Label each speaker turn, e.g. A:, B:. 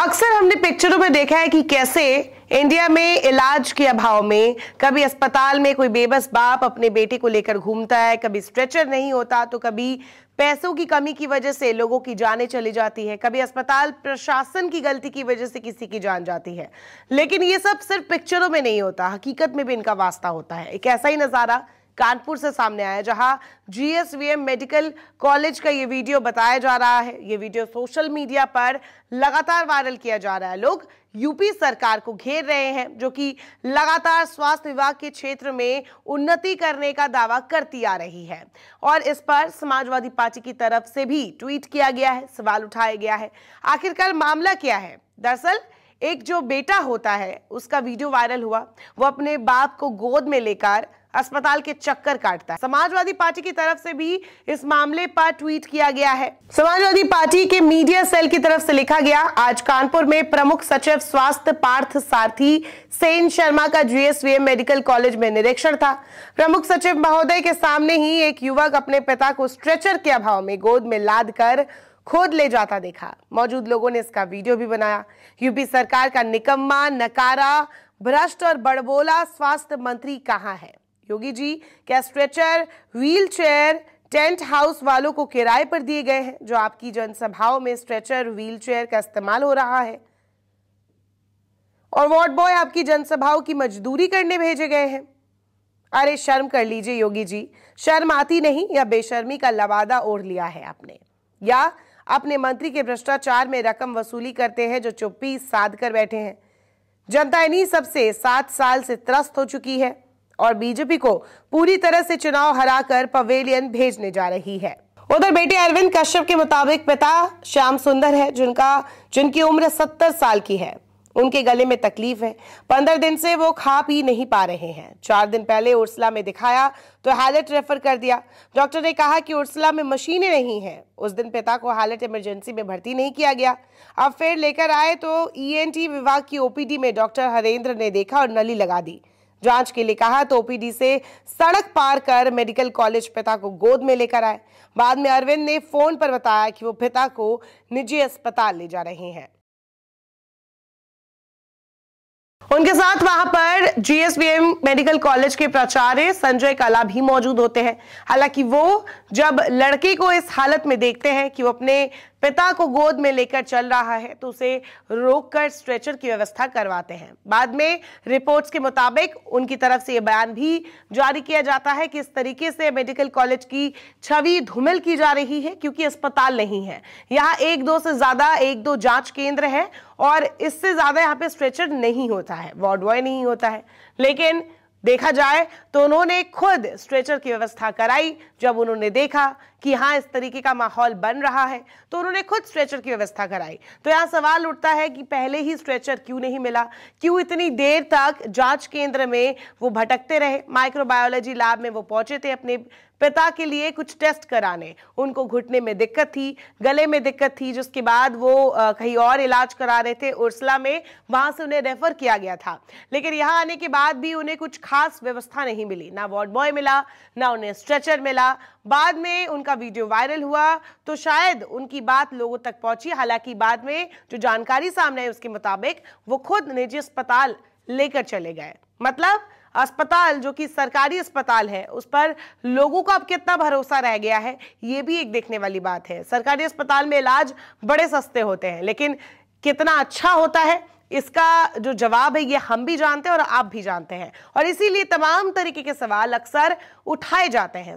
A: अक्सर हमने पिक्चरों में देखा है कि कैसे इंडिया में इलाज के अभाव में कभी अस्पताल में कोई बेबस बाप अपने बेटे को लेकर घूमता है कभी स्ट्रेचर नहीं होता तो कभी पैसों की कमी की वजह से लोगों की जानें चली जाती है कभी अस्पताल प्रशासन की गलती की वजह से किसी की जान जाती है लेकिन ये सब सिर्फ पिक्चरों में नहीं होता हकीकत में भी इनका वास्ता होता है एक ऐसा ही नज़ारा कानपुर से सामने आया जहां जीएसवीएम मेडिकल कॉलेज का ये वीडियो बताया जा रहा है ये वीडियो सोशल मीडिया पर लगातार वायरल किया जा रहा है लोग यूपी सरकार को घेर रहे हैं जो कि लगातार स्वास्थ्य विभाग के क्षेत्र में उन्नति करने का दावा करती आ रही है और इस पर समाजवादी पार्टी की तरफ से भी ट्वीट किया गया है सवाल उठाया गया है आखिरकार मामला क्या है दरअसल एक जो बेटा होता है उसका वीडियो वायरल हुआ वो अपने बाप को गोद में लेकर अस्पताल के चक्कर काटता है समाजवादी पार्टी की तरफ से भी इस मामले पर ट्वीट किया गया है समाजवादी पार्टी के मीडिया सेल की तरफ से लिखा गया आज कानपुर में प्रमुख सचिव स्वास्थ्य पार्थ सारथी सेन शर्मा का जीएसवीएम मेडिकल कॉलेज में निरीक्षण था प्रमुख सचिव महोदय के सामने ही एक युवक अपने पिता को स्ट्रेचर के अभाव में गोद में लाद कर खोद ले जाता देखा मौजूद लोगों ने इसका वीडियो भी बनाया यूपी सरकार का निकम्मा नकारा भ्रष्ट और बड़बोला स्वास्थ्य मंत्री कहाँ है योगी जी क्या stretcher wheelchair tent house वालों को किराए पर दिए गए हैं जो आपकी जनसभाओं में स्ट्रेचर व्हील चेयर का इस्तेमाल हो रहा है और वार्ड बॉय आपकी जनसभाओं की मजदूरी करने भेजे गए हैं अरे शर्म कर लीजिए योगी जी शर्म आती नहीं या बेशर्मी का लवादा ओढ़ लिया है आपने या अपने मंत्री के भ्रष्टाचार में रकम वसूली करते हैं जो चुप्पी साध कर बैठे हैं जनता इन्हीं सबसे सात साल से त्रस्त हो चुकी है और बीजेपी को पूरी तरह से चुनाव हराकर पवेलियन भेजने जा रही है उधर बेटे अरविंद कश्यप के मुताबिक पिता श्याम सुंदर है जिनका जिनकी उम्र सत्तर साल की है उनके गले में तकलीफ है पंद्रह दिन से वो खा पी नहीं पा रहे हैं चार दिन पहले उर्सला में दिखाया तो हालत रेफर कर दिया डॉक्टर ने कहा कि उर्सला में मशीनें नहीं हैं उस दिन पिता को हालत इमरजेंसी में भर्ती नहीं किया गया अब फिर लेकर आए तो ईएनटी e विभाग की ओपीडी में डॉक्टर हरेंद्र ने देखा और नली लगा दी जांच के लिए कहा तो ओपीडी से सड़क पार कर मेडिकल कॉलेज पिता को गोद में लेकर आए बाद में अरविंद ने फोन पर बताया कि वो पिता को निजी अस्पताल ले जा रहे हैं उनके साथ वहां पर जीएसबीएम मेडिकल कॉलेज के प्राचार्य संजय कला भी मौजूद होते हैं हालांकि वो जब लड़के को इस हालत में देखते हैं कि वो अपने पिता को गोद में लेकर चल रहा है तो उसे रोककर स्ट्रेचर की व्यवस्था करवाते हैं बाद में रिपोर्ट्स के मुताबिक उनकी तरफ से यह बयान भी जारी किया जाता है कि इस तरीके से मेडिकल कॉलेज की छवि धूमिल की जा रही है क्योंकि अस्पताल नहीं है यहाँ एक दो से ज़्यादा एक दो जांच केंद्र है और इससे ज़्यादा यहाँ पे स्ट्रेचर नहीं होता है वार्ड बॉय नहीं होता है लेकिन देखा जाए तो उन्होंने खुद स्ट्रेचर की व्यवस्था कराई जब उन्होंने देखा कि हाँ इस तरीके का माहौल बन रहा है तो उन्होंने खुद स्ट्रेचर की व्यवस्था कराई तो यहाँ सवाल उठता है कि पहले ही स्ट्रेचर क्यों नहीं मिला क्यों इतनी देर तक जांच केंद्र में वो भटकते रहे माइक्रोबायोलॉजी लैब में वो पहुंचे थे अपने पिता के लिए कुछ टेस्ट कराने उनको घुटने में दिक्कत थी गले में दिक्कत थी जिसके बाद वो कहीं और इलाज करा रहे थे उर्सला में वहां से उन्हें रेफर किया गया था लेकिन यहाँ आने के बाद भी उन्हें कुछ खास व्यवस्था नहीं मिली ना वार्ड बॉय मिला ना उन्हें स्ट्रेचर मिला बाद में उनका उनका वीडियो वायरल हुआ तो शायद उनकी बात लोगों तक पहुंची हालांकि बाद में जो जानकारी सामने आई उसके मुताबिक वो खुद निजी अस्पताल लेकर चले गए मतलब अस्पताल जो कि सरकारी अस्पताल है उस पर लोगों का अब कितना भरोसा रह गया है ये भी एक देखने वाली बात है सरकारी अस्पताल में इलाज बड़े सस्ते होते हैं लेकिन कितना अच्छा होता है इसका जो जवाब है ये हम भी जानते हैं और आप भी जानते हैं और इसीलिए तमाम तरीके के सवाल अक्सर उठाए जाते हैं